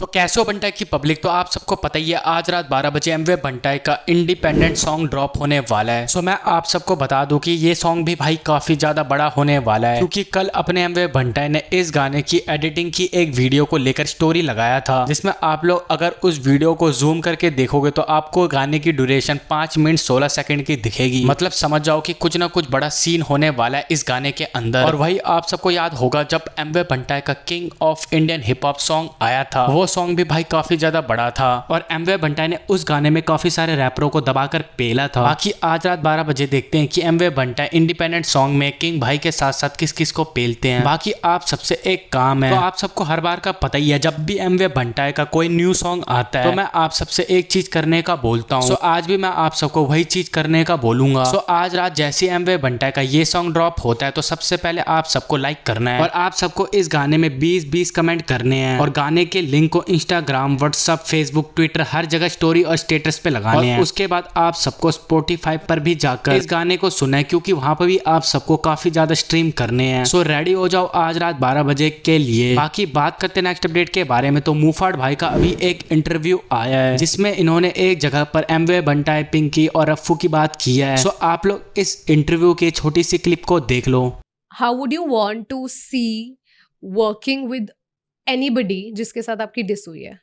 तो कैसे बंटाई की पब्लिक तो आप सबको पता ही है आज रात 12 बजे एम वे बंटाई का इंडिपेंडेंट सॉन्ग ड्रॉप होने वाला है सो मैं आप सबको बता दूं कि ये सॉन्ग भी भाई काफी ज्यादा बड़ा होने वाला है क्योंकि कल अपने एम वे बंटाई ने इस गाने की एडिटिंग की एक वीडियो को लेकर स्टोरी लगाया था जिसमे आप लोग अगर उस वीडियो को जूम करके देखोगे तो आपको गाने की ड्यूरेशन पांच मिनट सोलह सेकेंड की दिखेगी मतलब समझ जाओ की कुछ ना कुछ बड़ा सीन होने वाला है इस गाने के अंदर और वही आप सबको याद होगा जब एम वे बंटाई का king of Indian hip hop song आया था वो सॉन्ग भी भाई काफी ज्यादा बड़ा था और एम वे बंटाई ने उस गाने में काफी सारे रैपरों को दबाकर पेला था बाकी आज रात बारह बजे देखते हैं कि Emiway Bantai independent song में किंग भाई के साथ साथ किस किस को पेलते हैं बाकी आप सबसे एक काम है तो आप सबको हर बार का पता ही है जब भी एम वे बंटाई का कोई न्यू सॉन्ग आता है तो मैं आप सबसे एक चीज करने का बोलता हूँ आज भी मैं आप सबको वही चीज करने का बोलूंगा तो आज रात जैसे एम वे बंटाई का ये सॉन्ग ड्रॉप होता है तो सबसे पहले आप सबको लाइक करना है और आप सबको इस गाने में बीस बीस कमेंट करने हैं और गाने के लिंक उनको इंस्टाग्राम व्हाट्सअप फेसबुक ट्विटर हर जगह स्टोरी और स्टेटस पे लगाने हैं उसके बाद आप सबको स्पोटिफाई पर भी जाकर इस गाने को सुने क्योंकि वहाँ पर भी आप सबको काफी ज्यादा स्ट्रीम करने हैं सो रेडी हो जाओ आज रात बारह बजे के लिए बाकी बात करते नेक्स्ट अपडेट के बारे में तो मुफाट भाई का अभी एक इंटरव्यू आया है जिसमें इन्होंने एक जगह पर एम वे बंटाई पिंक की और रफू की बात की है सो आप लोग इस इंटरव्यू की छोटी सी क्लिप को देख लो how would you want to see working with anybody जिसके साथ आपकी डिस हुई है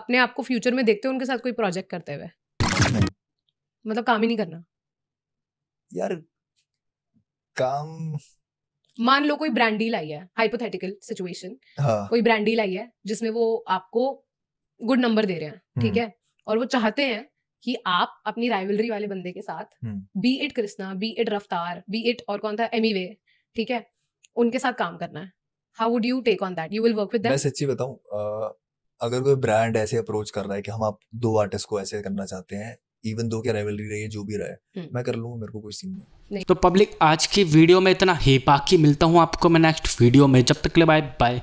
अपने आप को फ्यूचर में देखते हो उनके साथ कोई प्रोजेक्ट करते हुए मतलब काम ही नहीं करना यार काम मान लो कोई ब्रांड डील आई है हाइपोथेटिकल सिचुएशन हाँ. कोई ब्रांड डील आई है जिसमें वो आपको गुड नंबर दे रहे हैं हम्म। ठीक है और वो चाहते हैं कि आप अपनी राइवलरी वाले बंदे के साथ be hmm. It Krishna be it Raftaar be it और कौन था एमीवे ठीक है उनके साथ काम करना है how would you take on that you will work with मैं सच्ची बताऊं अगर कोई ब्रांड ऐसे अप्रोच कर रहा है कि हम आप दो आर्टिस्ट को ऐसे करना चाहते हैं इवन दो क्या रही है जो भी रहे hmm. मैं कर लूंगा मेरे को कोई सीन नहीं तो पब्लिक आज की वीडियो में इतना ही बाकी मिलता हूँ आपको मैं नेक्स्ट वीडियो में जब तक के लिए बाय बाय